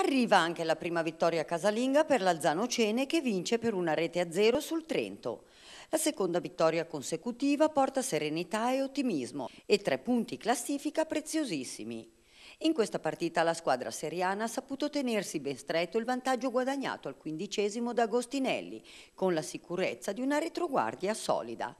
Arriva anche la prima vittoria casalinga per l'Alzano Cene che vince per una rete a zero sul Trento. La seconda vittoria consecutiva porta serenità e ottimismo e tre punti classifica preziosissimi. In questa partita la squadra seriana ha saputo tenersi ben stretto il vantaggio guadagnato al quindicesimo da Agostinelli, con la sicurezza di una retroguardia solida.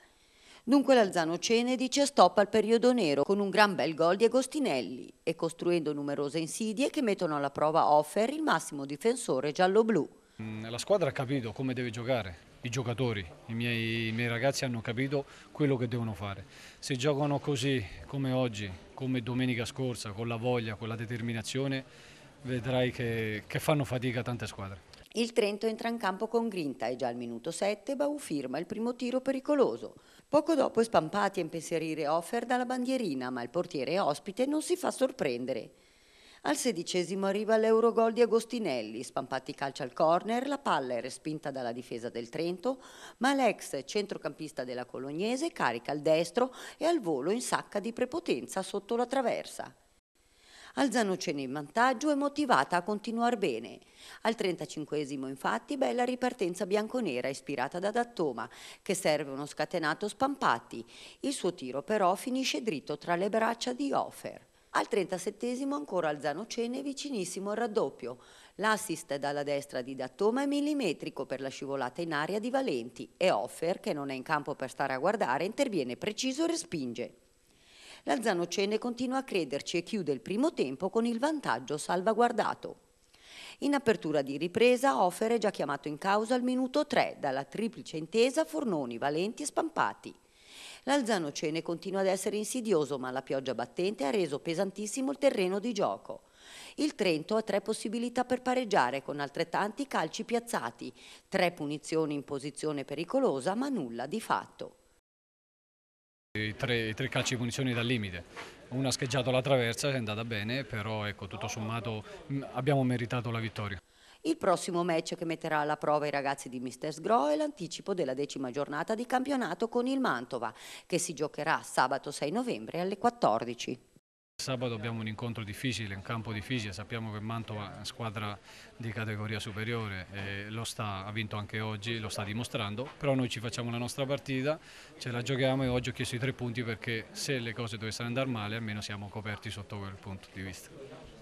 Dunque l'Alzano Cene dice stop al periodo nero con un gran bel gol di Agostinelli e costruendo numerose insidie che mettono alla prova Offer, il massimo difensore giallo-blu. Mm, la squadra ha capito come deve giocare, i giocatori, i miei, i miei, ragazzi hanno capito quello che devono fare. Se giocano così come oggi, come domenica scorsa, con la voglia, con la determinazione, vedrai che, che fanno fatica tante squadre. Il Trento entra in campo con grinta e già al minuto 7 Bau firma il primo tiro pericoloso. Poco dopo è Spampati a impensierire Offer dalla bandierina, ma il portiere ospite non si fa sorprendere. Al sedicesimo arriva l'Eurogol di Agostinelli, Spampati calcia al corner, la palla è respinta dalla difesa del Trento, ma l'ex centrocampista della Colognese carica al destro e al volo in sacca di prepotenza sotto la traversa alzano Alzanuceni in vantaggio e motivata a continuare bene. Al 35 esimo infatti bella ripartenza bianconera ispirata da Dattoma che serve uno scatenato Spampatti. Il suo tiro però finisce dritto tra le braccia di Offer. Al 37 esimo ancora Alzano Cene vicinissimo al raddoppio. L'assist dalla destra di Dattoma è millimetrico per la scivolata in aria di Valenti e Offer, che non è in campo per stare a guardare, interviene preciso e respinge la Zanocene continua a crederci e chiude il primo tempo con il vantaggio salvaguardato. In apertura di ripresa, Offer è già chiamato in causa al minuto 3 dalla triplice intesa Fornoni, Valenti e Spampati. L'Alzano Cene continua ad essere insidioso, ma la pioggia battente ha reso pesantissimo il terreno di gioco. Il Trento ha tre possibilità per pareggiare con altrettanti calci piazzati, tre punizioni in posizione pericolosa ma nulla di fatto. I tre, i tre calci di punizione dal limite, una ha scheggiato la traversa, è andata bene, però ecco, tutto sommato mm, abbiamo meritato la vittoria. Il prossimo match che metterà alla prova i ragazzi di Mister Sgro è l'anticipo della decima giornata di campionato con il Mantova, che si giocherà sabato 6 novembre alle 14. Sabato abbiamo un incontro difficile, un campo difficile, sappiamo che Mantova è una squadra di categoria superiore, eh, lo sta, ha vinto anche oggi, lo sta dimostrando, però noi ci facciamo la nostra partita, ce la giochiamo e oggi ho chiesto i tre punti perché se le cose dovessero andare male almeno siamo coperti sotto quel punto di vista.